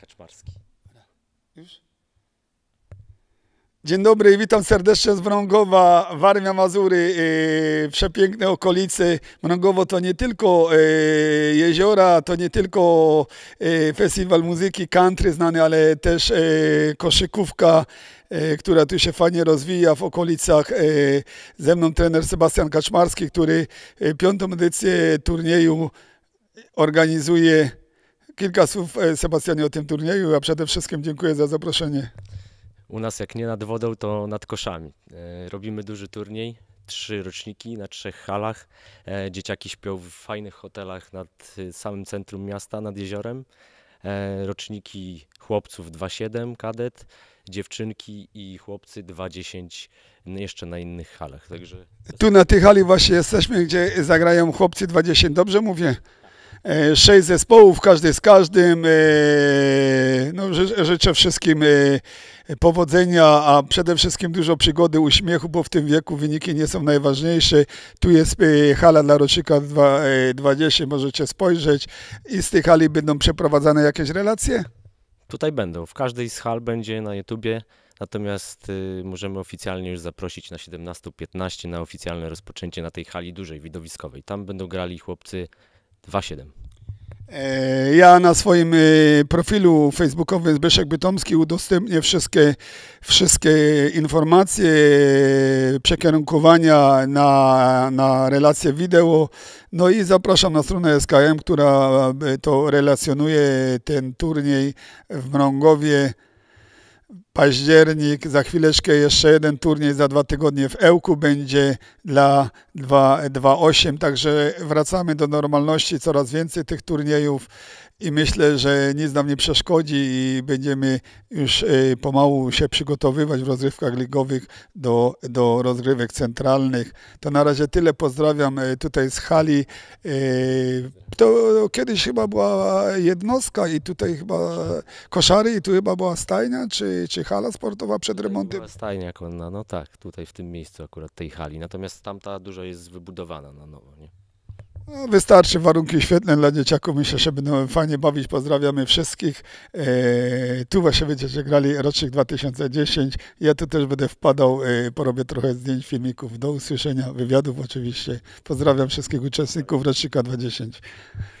Kaczmarski. Już? Dzień dobry, witam serdecznie z Mrągowa, Warmia Mazury, e, y, przepiękne okolice. Mrągowo to nie tylko e, jeziora, to nie tylko e, festiwal muzyki country znany, ale też koszykówka, która tu się fajnie rozwija w okolicach. Ze mną trener Sebastian Kaczmarski, który piątą edycję turnieju organizuje Kilka słów, e, Sebastianie, o tym turnieju, a przede wszystkim dziękuję za zaproszenie. U nas jak nie nad wodą, to nad koszami. E, robimy duży turniej, trzy roczniki na trzech halach. E, dzieciaki śpią w fajnych hotelach nad y, samym centrum miasta, nad jeziorem. Roczniki chłopców 2,7 kadet, dziewczynki i chłopcy 2,10 jeszcze na innych halach. Także... Tu na tej hali właśnie jesteśmy, gdzie zagrają chłopcy 2,10, dobrze mówię? E, sześć zespołów, każdy z każdym. E, no, życzę wszystkim e, powodzenia, a przede wszystkim dużo przygody, uśmiechu, bo w tym wieku wyniki nie są najważniejsze. Tu jest hala dla rocznika 20, możecie spojrzeć. I z tej hali będą przeprowadzane jakieś relacje? Tutaj będą. W każdej z hal będzie na YouTubie Natomiast y, możemy oficjalnie już zaprosić na 17.15 na oficjalne rozpoczęcie na tej hali dużej, widowiskowej. Tam będą grali chłopcy 7 e, Ja na swoim e, profilu facebookowym Zbyszek Bytomski udostępnię wszystkie, wszystkie informacje, e, przekierunkowania na, na relacje wideo. No i zapraszam na stronę SKM, która to relacjonuje ten turniej w Mrągowie październik, za chwileczkę jeszcze jeden turniej, za dwa tygodnie w Ełku będzie dla 2-8, także wracamy do normalności, coraz więcej tych turniejów i myślę, że nic nam nie przeszkodzi i będziemy już y, pomału się przygotowywać w rozgrywkach ligowych do, do rozgrywek centralnych. To na razie tyle, pozdrawiam y, tutaj z hali. Y, to kiedyś chyba była jednostka i tutaj chyba koszary i tu chyba była stajnia czy, czy hala sportowa przed no remontem. Stajnia konna, no tak, tutaj w tym miejscu akurat tej hali, natomiast tamta dużo jest wybudowana na nowo, nie? No, wystarczy warunki świetne dla dzieciaków. Myślę, że będą fajnie bawić. Pozdrawiamy wszystkich. E, tu właśnie będziecie grali rocznik 2010. Ja tu też będę wpadał, e, porobię trochę zdjęć, filmików. Do usłyszenia, wywiadów oczywiście. Pozdrawiam wszystkich uczestników rocznika 2010.